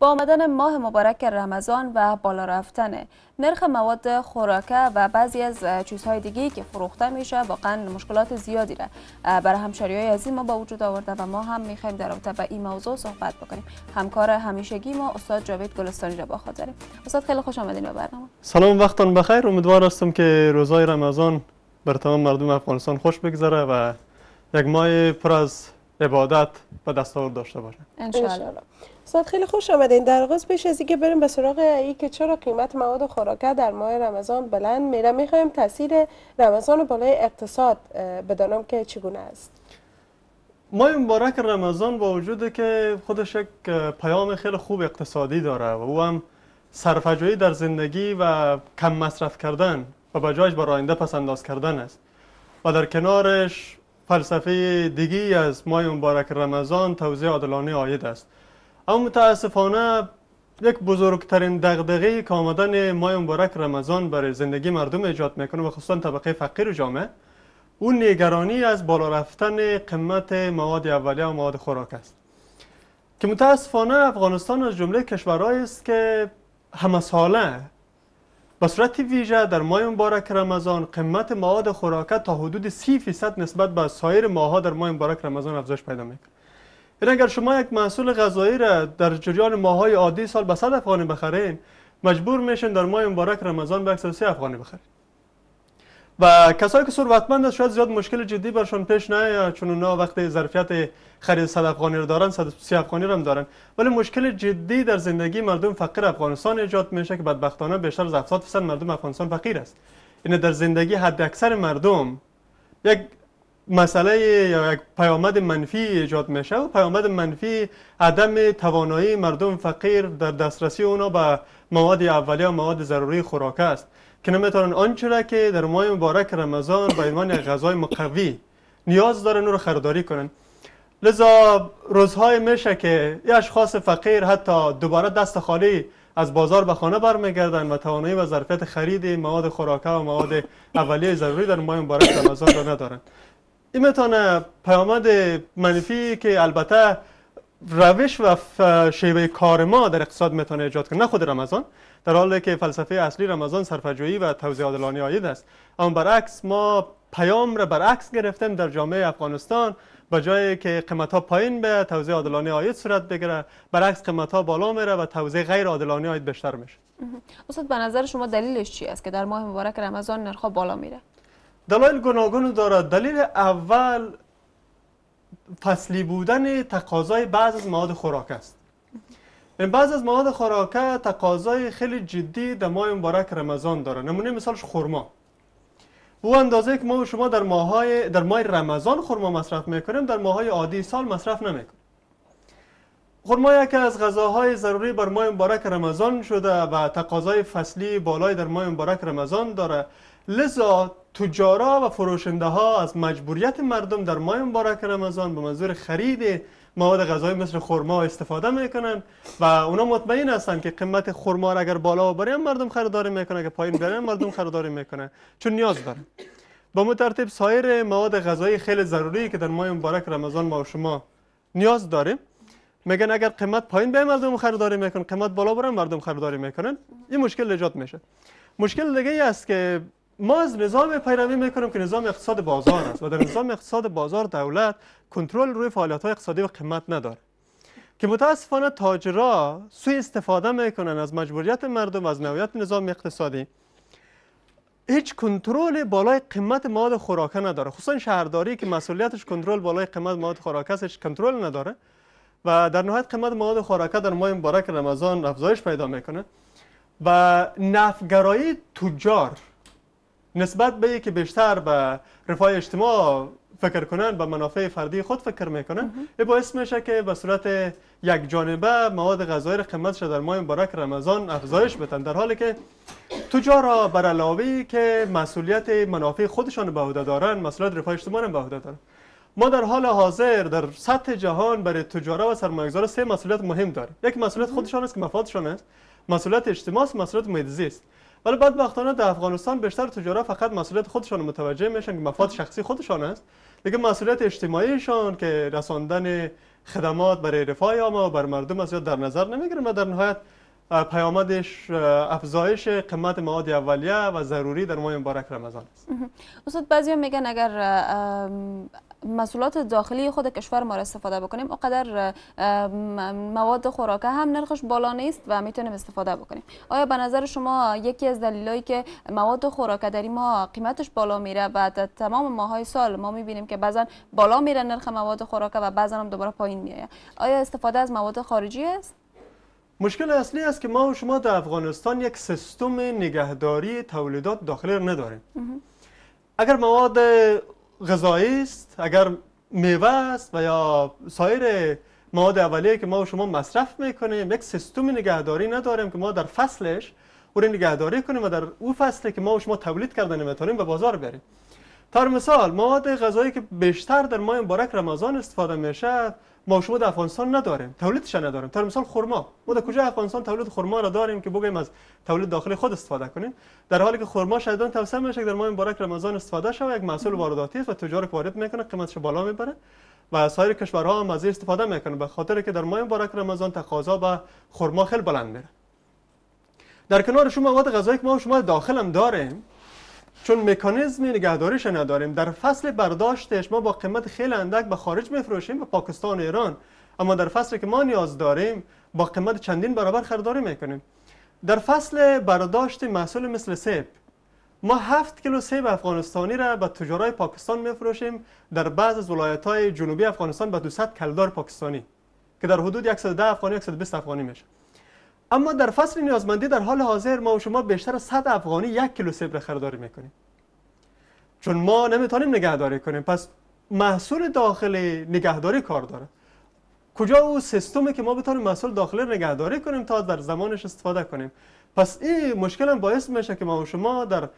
با آمدن ماه مبارک رمضان و بالا رفتن نرخ مواد خوراکه و بعضی از چیزهای دیگه که فروخته میشه واقعا مشکلات زیادی را برای همشاری های عزیز ما با وجود آورده و ما هم میخوایم در رابطه این موضوع صحبت بکنیم همکار همیشگی ما استاد جاوید گلستانی را با خود داریم استاد خیلی خوش آمدین به برنامه سلام وقتان بخیر امیدوار هستم که روزای رمضان بر تمام مردم افغانستان خوش بگذره و یک ماه پر از عبادت و دستور داشته باشه ان استاد خیلی خوش آمدین در آغاز پیش از اینکه بریم به سراغ ای که چرا قیمت مواد خوراکه در ماه رمضان بلند میره میخوایم تاثیر رمضان بالای اقتصاد بدانم که چگونه است ماه مبارک رمضان با وجود که خودش یک پیام خیلی خوب اقتصادی داره و او هم جویی در زندگی و کم مصرف کردن و بجایش برای آینده پس انداز کردن است و در کنارش فلسفه دیگی از ماه مبارک رمضان توزیع عادلانه آید است اما متاسفانه یک بزرگترین دغدغه که آمدن ماه مبارک رمضان برای زندگی مردم ایجاد میکنه و خصوصا طبقه فقیر و جامعه اون نگرانی از بالا رفتن قیمت مواد اولیه و مواد خوراک است که متاسفانه افغانستان از جمله کشورهایی است که همساله به صورت ویژه در ماه مبارک رمضان قیمت مواد خوراک تا حدود 30 نسبت به سایر ها در ماه مبارک رمضان افزایش پیدا میکنه این اگر شما یک محصول غذایی را در جریان ماهای عادی سال به 100 افغانی بخرین مجبور میشین در ماه مبارک رمضان به 130 افغانی بخرین و کسایی که ثروتمند شاید زیاد مشکل جدی برشان پیش نیاید چون اونا وقتی ظرفیت خرید صد افغانی رو دارن 130 افغانی را هم دارن ولی مشکل جدی در زندگی مردم فقیر افغانستان ایجاد میشه که بدبختانه بیشتر از 70 درصد مردم افغانستان فقیر است این یعنی در زندگی حد اکثر مردم یک مسئله یا یک پیامد منفی ایجاد میشه و پیامد منفی عدم توانایی مردم فقیر در دسترسی اونا به مواد اولیه و مواد ضروری خوراک است که نمیتونن آنچه را که در ماه مبارک رمضان به عنوان غذای مقوی نیاز دارن رو رو خریداری کنن لذا روزهای میشه که یه اشخاص فقیر حتی دوباره دست خالی از بازار به خانه برمیگردن و توانایی و ظرفیت خرید مواد خوراکه و مواد اولیه ضروری در ماه مبارک رمضان را ندارن این پیامد منفی که البته روش و شیوه کار ما در اقتصاد میتونه ایجاد کنه نه خود رمضان در حالی که فلسفه اصلی رمضان صرفه‌جویی و توزیع عادلانه عاید است اما برعکس ما پیام را برعکس گرفتیم در جامعه افغانستان به جایی که قیمت ها پایین به توزیع عادلانه عاید صورت بگیره برعکس قیمت ها بالا میره و توزیع غیر عادلانه عاید بیشتر میشه استاد به نظر شما دلیلش چی است که در ماه مبارک رمضان نرخ بالا میره دلایل گوناگونی دارد دلیل اول فصلی بودن تقاضای بعض از مواد خوراک است بعض از مواد خوراک تقاضای خیلی جدی در ماه مبارک رمضان داره نمونه مثالش خورما او اندازه که ما و شما در ماه در ماه رمضان خورما مصرف میکنیم در های عادی سال مصرف نمیکنیم خورما یکی از غذاهای ضروری بر ماه مبارک رمضان شده و تقاضای فصلی بالای در ماه مبارک رمضان داره لذا تجارا و فروشنده ها از مجبوریت مردم در ماه مبارک رمضان به منظور خرید مواد غذایی مثل خرما استفاده میکنن و اونا مطمئن هستن که قیمت خرما را اگر بالا بره مردم خریداری میکنن که پایین بره مردم خریداری میکنن چون نیاز دارن با مترتب سایر مواد غذایی خیلی ضروری که در ماه مبارک رمضان ما و شما نیاز داریم میگن اگر قیمت پایین بره مردم خریداری میکنن قیمت بالا بره مردم خریداری میکنن این مشکل ایجاد میشه مشکل دیگه ای است که ما از نظام پیروی میکنیم که نظام اقتصاد بازار است و در نظام اقتصاد بازار دولت کنترل روی فعالیت های اقتصادی و قیمت نداره که متاسفانه تاجرا سوی استفاده میکنن از مجبوریت مردم و از نوعیت نظام اقتصادی هیچ کنترل بالای قیمت مواد خوراکه نداره خصوصا شهرداری که مسئولیتش کنترل بالای قیمت مواد خوراکه کنترل نداره و در نهایت قیمت مواد خوراکه در ماه مبارک رمضان افزایش پیدا میکنه و نفگرایی تجار نسبت به که بیشتر به رفای اجتماع فکر کنن به منافع فردی خود فکر میکنن این باعث میشه که به صورت یک جانبه مواد غذایی قیمتش در ماه مبارک رمضان افزایش بتن در حالی که تجارا بر علاوه که مسئولیت منافع خودشان به عهده دارن مسئولیت رفای اجتماع هم به عهده دارن ما در حال حاضر در سطح جهان برای تجارا و سرمایه‌گذارا سه مسئولیت مهم داریم یک مسئولیت خودشان است که مفادشان است مسئولیت اجتماع است مسئولیت محیط ولی بدبختانه در افغانستان بیشتر تجارا فقط مسئولیت خودشان متوجه میشن که مفاد شخصی خودشان است لیکن مسئولیت اجتماعیشان که رساندن خدمات برای رفاه عامه و بر مردم از در نظر نمیگیرن و در نهایت پیامدش افزایش قیمت مواد اولیه و ضروری در ماه مبارک رمضان است استاد بعضی میگن اگر مسئولات داخلی خود کشور ما را استفاده بکنیم اوقدر مواد خوراکه هم نرخش بالا نیست و میتونیم استفاده بکنیم آیا به نظر شما یکی از دلایلی که مواد خوراکه در ما قیمتش بالا میره و در تمام ماهای سال ما میبینیم که بعضا بالا میره نرخ مواد خوراکه و بعضا هم دوباره پایین میایه آیا استفاده از مواد خارجی است مشکل اصلی است که ما و شما در افغانستان یک سیستم نگهداری تولیدات داخلی نداریم اگر مواد غذایی است اگر میوه است و یا سایر مواد اولیه که ما و شما مصرف میکنیم یک سیستم نگهداری نداریم که ما در فصلش او نگهداری کنیم و در او فصلی که ما و شما تولید کردن میتونیم به بازار بریم تر مثال مواد غذایی که بیشتر در ماه مبارک رمضان استفاده میشه ما شما در افغانستان نداریم تولیدش نداریم تر مثال خرما ما در کجا افغانستان تولید خرما را داریم که بگیم از تولید داخلی خود استفاده کنیم در حالی که خرما شدیداً توسعه میشه در ماه مبارک رمضان استفاده شود یک محصول وارداتی است و تجار وارد میکنه قیمتش بالا میبره و سایر کشورها هم از استفاده میکنه به خاطر که در ماه مبارک رمضان تقاضا به خرما خیلی بلند میره در کنار شما مواد غذایی که ما شما داخل هم داریم چون مکانیزم نگهداریش نداریم در فصل برداشتش ما با قیمت خیلی اندک به خارج میفروشیم به پاکستان و ایران اما در فصلی که ما نیاز داریم با قیمت چندین برابر خریداری میکنیم در فصل برداشت محصول مثل سیب ما هفت کیلو سیب افغانستانی را به تجارای پاکستان میفروشیم در بعض از ولایت های جنوبی افغانستان به 200 کلدار پاکستانی که در حدود 110 افغانی 120 افغانی میشه اما در فصل نیازمندی در حال حاضر ما و شما بیشتر از 100 افغانی یک کیلو سیب خریداری میکنیم چون ما نمیتونیم نگهداری کنیم پس محصول داخل نگهداری کار داره کجا او سیستمی که ما بتونیم محصول داخلی نگهداری کنیم تا در زمانش استفاده کنیم پس این مشکل هم باعث میشه که ما و شما در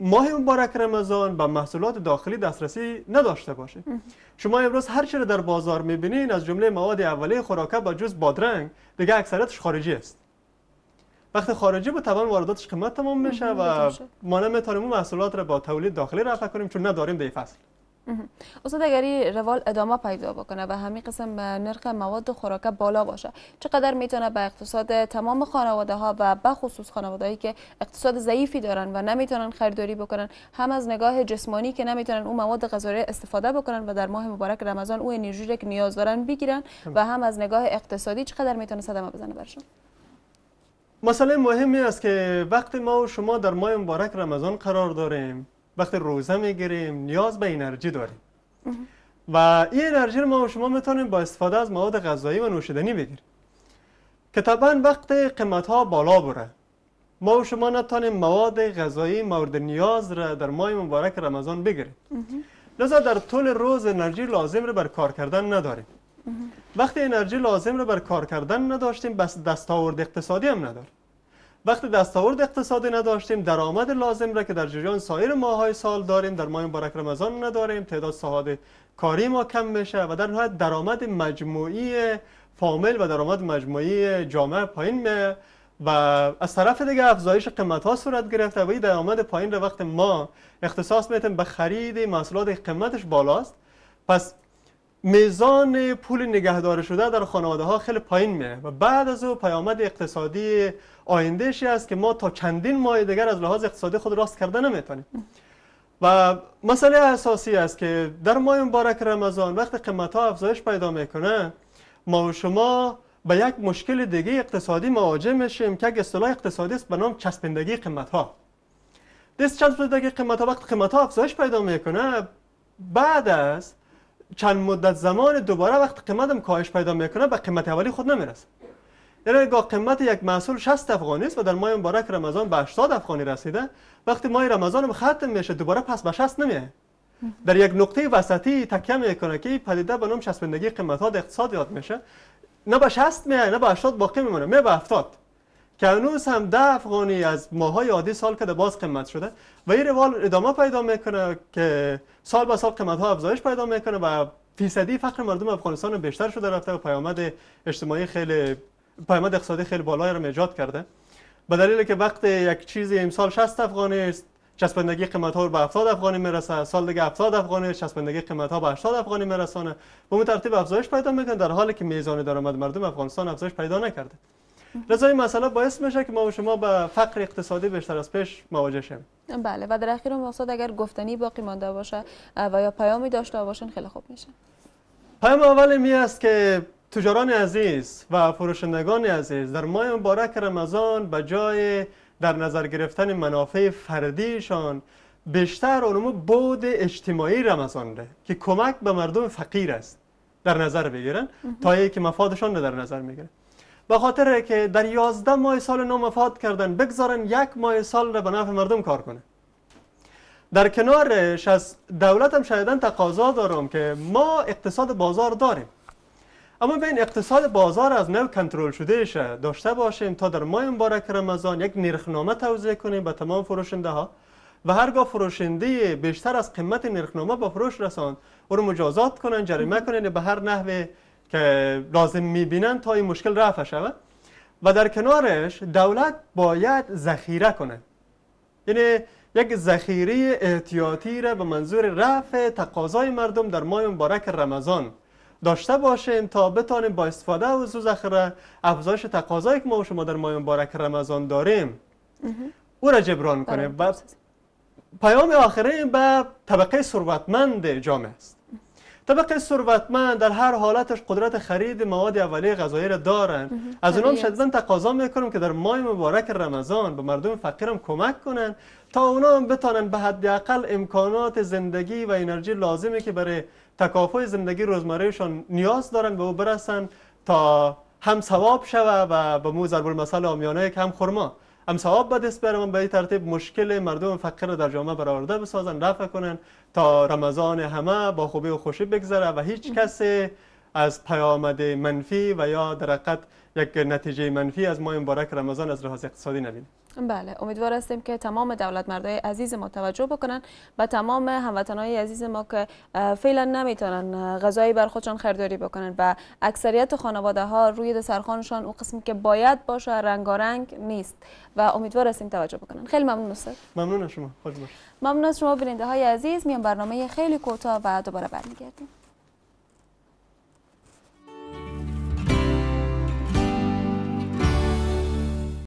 ماه مبارک رمضان به محصولات داخلی دسترسی نداشته باشیم شما امروز هر چی در بازار میبینین از جمله مواد اولیه خوراکه با جز بادرنگ دیگه اکثرتش خارجی است وقتی خارجی به توان وارداتش قیمت تمام میشه و ما نمیتونیم اون محصولات را با تولید داخلی رفع کنیم چون نداریم در فصل استاد اگر روال ادامه پیدا بکنه و همین قسم نرخ مواد خوراکه بالا باشه چقدر میتونه به اقتصاد تمام خانواده ها و به خصوص خانواده هایی که اقتصاد ضعیفی دارن و نمیتونن خریداری بکنن هم از نگاه جسمانی که نمیتونن اون مواد غذایی استفاده بکنن و در ماه مبارک رمضان اون انرژی که نیاز دارن بگیرن و هم از نگاه اقتصادی چقدر میتونه صدمه بزنه برشون مسئله مهمی است که وقت ما و شما در ماه مبارک رمضان قرار داریم وقت روزه میگیریم نیاز به انرژی داریم و این انرژی رو ما و شما میتونیم با استفاده از مواد غذایی و نوشیدنی بگیریم که طبعا وقت قیمت ها بالا بره ما و شما نتونیم مواد غذایی مورد نیاز را در ماه مبارک رمضان بگیریم لذا در طول روز انرژی لازم را بر کار کردن نداریم وقتی انرژی لازم رو بر کار کردن نداشتیم بس دستاورد اقتصادی هم نداریم وقتی دستاورد اقتصادی نداشتیم درآمد لازم را که در جریان سایر ماهای سال داریم در ماه مبارک رمضان نداریم تعداد ساعات کاری ما کم میشه و در نهایت درآمد مجموعی فامل و درآمد مجموعی جامعه پایین می و از طرف دیگه افزایش قیمت ها صورت گرفته و این درآمد پایین را وقت ما اختصاص میتیم به خرید محصولات قیمتش بالاست پس میزان پول نگهدار شده در خانواده ها خیلی پایین میه و بعد از او پیامد اقتصادی آیندهشی است که ما تا چندین ماه دیگر از لحاظ اقتصادی خود راست کرده نمیتونیم و مسئله اساسی است که در ماه مبارک رمضان وقتی قیمت ها افزایش پیدا میکنه ما و شما به یک مشکل دیگه اقتصادی مواجه میشیم که یک اصطلاح اقتصادی است به نام چسبندگی قیمت ها دست چسبندگی قیمت ها وقت قیمت ها افزایش پیدا میکنه بعد از چند مدت زمان دوباره وقت قیمتم کاهش پیدا میکنه به قیمت اولی خود نمیرسه یعنی گاه قیمت یک محصول 60 افغانی است و در ماه مبارک رمضان به 80 افغانی رسیده وقتی ماه رمضان هم ختم میشه دوباره پس به 60 نمیه در یک نقطه وسطی تکیه میکنه که پدیده به نام چسبندگی قیمت ها در اقتصاد یاد میشه نه به 60 میه نه به 80 باقی میمونه می به 70 که هنوز هم ده افغانی از ماهای عادی سال که باز قیمت شده و این روال ادامه پیدا میکنه که سال به سال قیمت ها افزایش پیدا میکنه و فیصدی فقر مردم افغانستان بیشتر شده رفته و پیامد اجتماعی خیلی پیامد اقتصادی خیلی بالایی رو ایجاد کرده به دلیل که وقت یک چیز امسال 60 افغانی است چسبندگی قیمت ها به 70 افغانی میرسه سال دیگه 70 افغانی چسبندگی قیمت ها به 80 افغانی میرسانه به اون افزایش پیدا میکنه در حالی که میزان درآمد مردم افغانستان افزایش پیدا نکرده لذا این مسئله باعث میشه که ما و شما به فقر اقتصادی بیشتر از پیش مواجه شیم بله و در اخیر مقصد اگر گفتنی باقی مانده باشه و یا پیامی داشته باشن خیلی خوب میشه پیام اول می است که تجاران عزیز و فروشندگان عزیز در ماه مبارک رمضان به جای در نظر گرفتن منافع فردیشان بیشتر اونم بود اجتماعی رمضان ده که کمک به مردم فقیر است در نظر بگیرن تا که مفادشان رو در نظر میگیرن به خاطر که در یازده ماه سال نو مفاد کردن بگذارن یک ماه سال را به نفع مردم کار کنه در کنارش از دولت هم شایدن تقاضا دارم که ما اقتصاد بازار داریم اما به این اقتصاد بازار از نو کنترل شه. داشته باشیم تا در ماه مبارک رمضان یک نرخنامه توضیح کنیم به تمام فروشنده ها و هرگاه فروشنده بیشتر از قیمت نرخنامه به فروش رساند او رو مجازات کنن جریمه کنن به هر نحوه، که لازم میبینن تا این مشکل رفع شود و در کنارش دولت باید ذخیره کنه یعنی یک ذخیره احتیاطی را به منظور رفع تقاضای مردم در ماه مبارک رمضان داشته باشیم تا بتانیم با استفاده از ذخیره افزایش تقاضایی که ما و شما در ماه مبارک رمضان داریم او را جبران کنیم بله، و بله. پیام آخره به طبقه ثروتمند جامعه است طبقه ثروتمند در هر حالتش قدرت خرید مواد اولیه غذایی را دارن از اونام شدیدا تقاضا میکنم که در ماه مبارک رمضان به مردم فقیرم کمک کنن تا اونا هم به حداقل امکانات زندگی و انرژی لازمه که برای تکافای زندگی روزمرهشان نیاز دارن به او برسن تا هم ثواب شوه و به مو ضرب المثل آمیانه که هم خورما امسحاب به دست برمون به ترتیب مشکل مردم فقیر در جامعه برآورده بسازن رفع کنن تا رمضان همه با خوبی و خوشی بگذره و هیچ کسی از پیامد منفی و یا درقت یک نتیجه منفی از ماه مبارک رمضان از لحاظ اقتصادی نبینیم بله امیدوار هستیم که تمام دولت مردای عزیز ما توجه بکنن و تمام هموطنای عزیز ما که فعلا نمیتونن غذایی بر خودشان خریداری بکنن و اکثریت خانواده ها روی دسترخوانشان اون قسم که باید باشه رنگارنگ نیست و امیدوار هستیم توجه بکنن خیلی ممنون است ممنون شما ممنون از شما بیننده های عزیز میان برنامه خیلی کوتاه و دوباره برمیگردیم